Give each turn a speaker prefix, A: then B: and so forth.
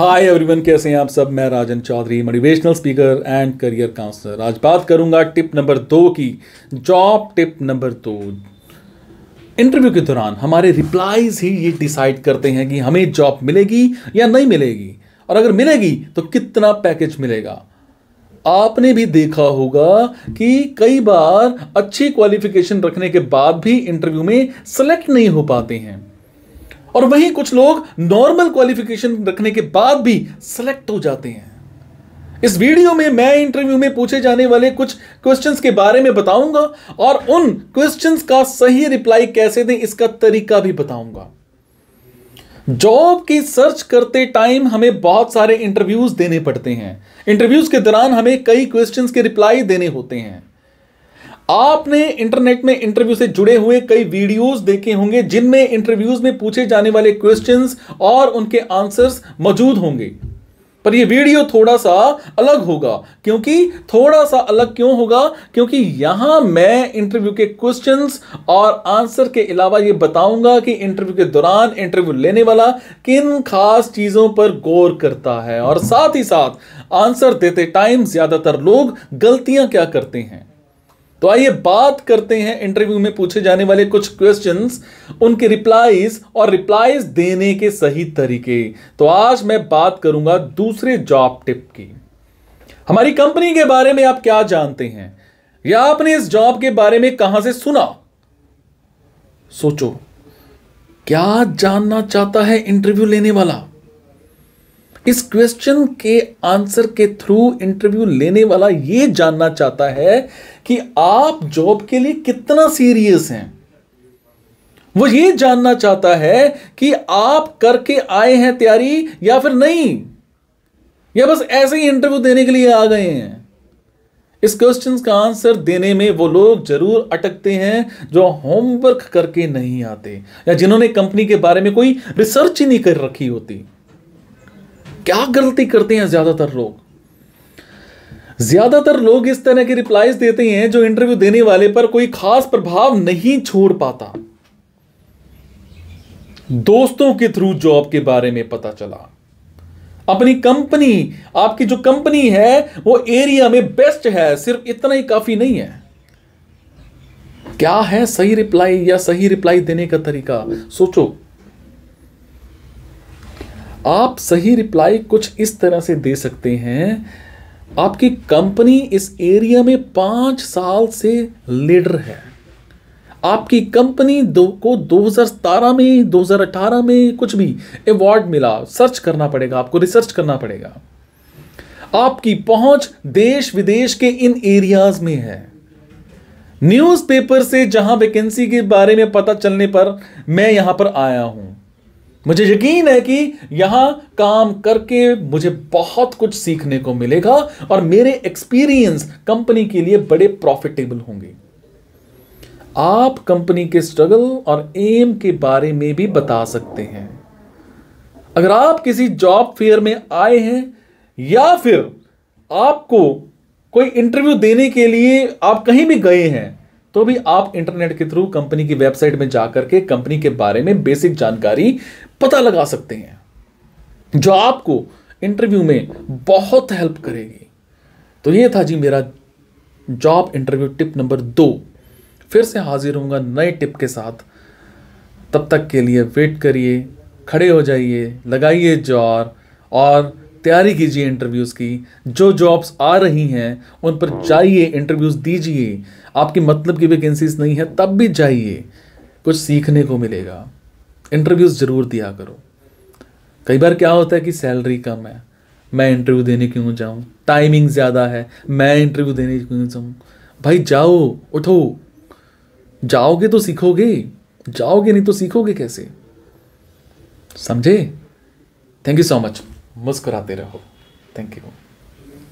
A: hi everyone कैसे हैं आप सब मैं Rajan Chaudhary motivational speaker and career counsellor आज बात करूंगा टिप नंबर दो की जॉब टिप नंबर दो इंटरव्यू के दौरान हमारे रिप्लाईज ही ये डिसाइड करते हैं कि हमें जॉब मिलेगी या नहीं मिलेगी और अगर मिलेगी तो कितना पैकेज मिलेगा आपने भी देखा होगा कि कई बार अच्छी क्वालिफिकेशन रखने के बाद भी इंटरव्यू में सेलेक्ट नहीं हो पाते हैं और वहीं कुछ लोग नॉर्मल क्वालिफिकेशन रखने के बाद भी सेलेक्ट हो जाते हैं इस वीडियो में मैं इंटरव्यू में पूछे जाने वाले कुछ क्वेश्चंस के बारे में बताऊंगा और उन क्वेश्चंस का सही रिप्लाई कैसे दें इसका तरीका भी बताऊंगा जॉब की सर्च करते टाइम हमें बहुत सारे इंटरव्यूज देने पड़ते हैं इंटरव्यूज के दौरान हमें कई क्वेश्चंस के रिप्लाई देने होते हैं आपने इंटरनेट में इंटरव्यू से जुड़े हुए कई वीडियोस देखे होंगे जिनमें इंटरव्यूज में पूछे जाने वाले क्वेश्चंस और उनके आंसर्स मौजूद होंगे पर यह वीडियो थोड़ा सा अलग होगा क्योंकि थोड़ा सा अलग क्यों होगा क्योंकि यहां मैं इंटरव्यू के क्वेश्चंस और आंसर के अलावा ये बताऊंगा कि इंटरव्यू के दौरान इंटरव्यू लेने वाला किन खास चीजों पर गौर करता है और साथ ही साथ आंसर देते टाइम ज्यादातर लोग गलतियां क्या करते हैं तो आइए बात करते हैं इंटरव्यू में पूछे जाने वाले कुछ क्वेश्चंस, उनके रिप्लाईज और रिप्लाईज देने के सही तरीके तो आज मैं बात करूंगा दूसरे जॉब टिप की हमारी कंपनी के बारे में आप क्या जानते हैं या आपने इस जॉब के बारे में कहां से सुना सोचो क्या जानना चाहता है इंटरव्यू लेने वाला इस क्वेश्चन के आंसर के थ्रू इंटरव्यू लेने वाला ये जानना चाहता है कि आप जॉब के लिए कितना सीरियस हैं वो ये जानना चाहता है कि आप करके आए हैं तैयारी या फिर नहीं या बस ऐसे ही इंटरव्यू देने के लिए आ गए हैं इस क्वेश्चन का आंसर देने में वो लोग जरूर अटकते हैं जो होमवर्क करके नहीं आते या जिन्होंने कंपनी के बारे में कोई रिसर्च ही नहीं कर रखी होती क्या गलती करते हैं ज़्यादातर लोग ज़्यादातर लोग इस तरह की रिप्लाइज देते हैं जो इंटरव्यू देने वाले पर कोई खास प्रभाव नहीं छोड़ पाता दोस्तों के थ्रू जॉब के बारे में पता चला अपनी कंपनी आपकी जो कंपनी है वो एरिया में बेस्ट है सिर्फ इतना ही काफी नहीं है क्या है सही रिप्लाई या सही रिप्लाई देने का तरीका सोचो आप सही रिप्लाई कुछ इस तरह से दे सकते हैं आपकी कंपनी इस एरिया में पाँच साल से लीडर है आपकी कंपनी दो को 2017 में 2018 में कुछ भी अवार्ड मिला सर्च करना पड़ेगा आपको रिसर्च करना पड़ेगा आपकी पहुंच देश विदेश के इन एरियाज में है न्यूज़पेपर से जहां वैकेंसी के बारे में पता चलने पर मैं यहां पर आया हूं मुझे यकीन है कि यहां काम करके मुझे बहुत कुछ सीखने को मिलेगा और मेरे एक्सपीरियंस कंपनी के लिए बड़े प्रॉफिटेबल होंगे आप कंपनी के स्ट्रगल और एम के बारे में भी बता सकते हैं अगर आप किसी जॉब फेयर में आए हैं या फिर आपको कोई इंटरव्यू देने के लिए आप कहीं भी गए हैं तो भी आप इंटरनेट के थ्रू कंपनी की वेबसाइट में जाकर के कंपनी के बारे में बेसिक जानकारी पता लगा सकते हैं जो आपको इंटरव्यू में बहुत हेल्प करेगी तो ये था जी मेरा जॉब इंटरव्यू टिप नंबर दो फिर से हाजिर होंगे नए टिप के साथ तब तक के लिए वेट करिए खड़े हो जाइए लगाइए जॉर और तैयारी कीजिए इंटरव्यूज़ की जो जॉब्स आ रही हैं उन पर जाइए इंटरव्यूज़ दीजिए आपकी मतलब की वैकेंसीज नहीं है तब भी जाइए कुछ सीखने को मिलेगा इंटरव्यूज़ ज़रूर दिया करो कई बार क्या होता है कि सैलरी कम है मैं इंटरव्यू देने क्यों जाऊँ टाइमिंग ज़्यादा है मैं इंटरव्यू देने क्यों जाऊँ भाई जाओ उठो जाओगे तो सीखोगे जाओगे नहीं तो सीखोगे कैसे समझे थैंक यू सो मच मुस्कुराते रहो थैंक यू